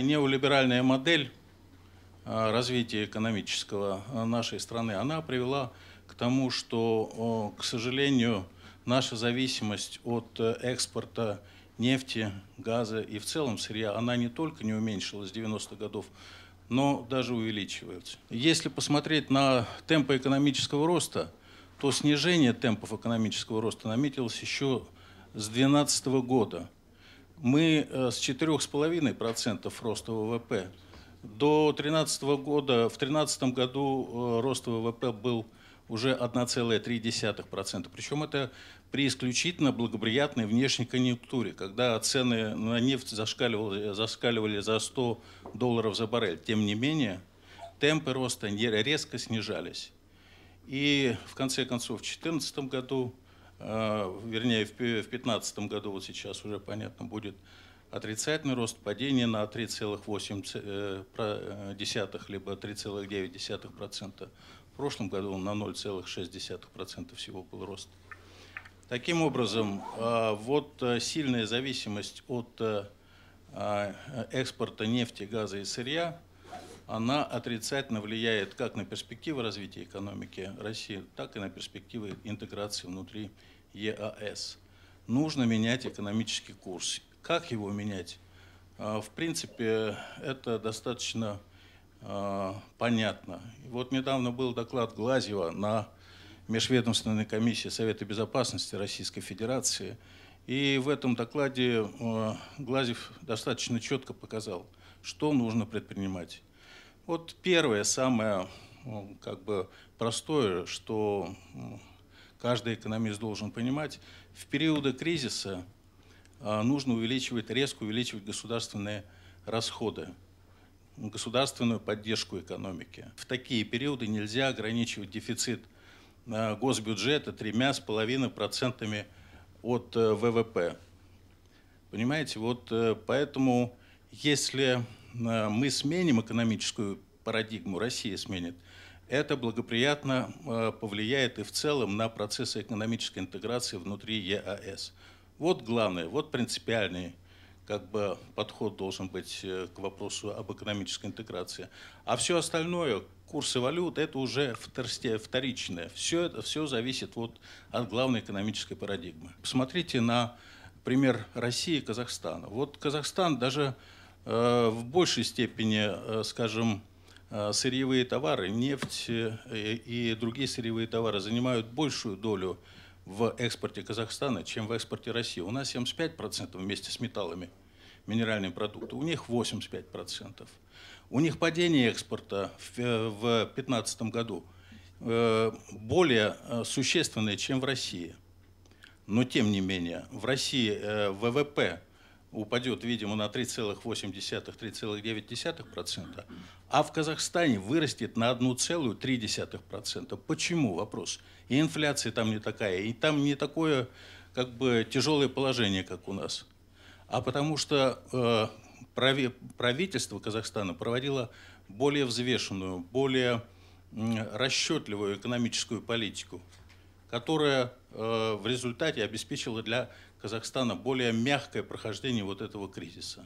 Неолиберальная модель а, развития экономического а, нашей страны, она привела к тому, что, к сожалению, наша зависимость от э, экспорта нефти, газа и в целом сырья, она не только не уменьшилась с 90-х годов, но даже увеличивается. Если посмотреть на темпы экономического роста, то снижение темпов экономического роста наметилось еще с 2012 года – мы э, с 4,5% роста ВВП до 2013 года, в 2013 году э, рост ВВП был уже 1,3%. Причем это при исключительно благоприятной внешней конъюнктуре, когда цены на нефть зашкаливали, э, зашкаливали за 100 долларов за баррель. Тем не менее, темпы роста резко снижались. И в конце концов, в 2014 году Э, вернее, в 2015 году, вот сейчас уже понятно, будет отрицательный рост, падение на 3,8 э, э, либо 3,9%. В прошлом году на 0,6% всего был рост. Таким образом, вот сильная зависимость от экспорта нефти, газа и сырья она отрицательно влияет как на перспективы развития экономики России, так и на перспективы интеграции внутри ЕАС. Нужно менять экономический курс. Как его менять? А, в принципе, это достаточно а, понятно. Вот недавно был доклад Глазьева на Межведомственной комиссии Совета Безопасности Российской Федерации. И в этом докладе а, Глазьев достаточно четко показал, что нужно предпринимать. Вот первое, самое ну, как бы простое, что ну, каждый экономист должен понимать, в периоды кризиса а, нужно увеличивать, резко увеличивать государственные расходы, государственную поддержку экономики. В такие периоды нельзя ограничивать дефицит а, госбюджета тремя с половиной процентами от э, ВВП. Понимаете, вот э, поэтому если э, мы сменим экономическую парадигму России сменит, это благоприятно э, повлияет и в целом на процессы экономической интеграции внутри ЕАС. Вот главное, вот принципиальный как бы подход должен быть э, к вопросу об экономической интеграции. А все остальное, курсы валют, это уже вторичное. Все, это, все зависит вот от главной экономической парадигмы. Посмотрите на пример России и Казахстана. Вот Казахстан даже э, в большей степени, скажем, Э, сырьевые товары, нефть э, и другие сырьевые товары занимают большую долю в экспорте Казахстана, чем в экспорте России. У нас 75% вместе с металлами, минеральные продукты, у них 85%. У них падение экспорта в 2015 э, году более существенное, чем в России. Но тем не менее, в России ВВП упадет, видимо, на 3,8-3,9%, а в Казахстане вырастет на 1,3%. Почему? Вопрос. И инфляция там не такая, и там не такое как бы тяжелое положение, как у нас. А потому что э, правительство Казахстана проводило более взвешенную, более расчетливую экономическую политику которая э, в результате обеспечила для Казахстана более мягкое прохождение вот этого кризиса.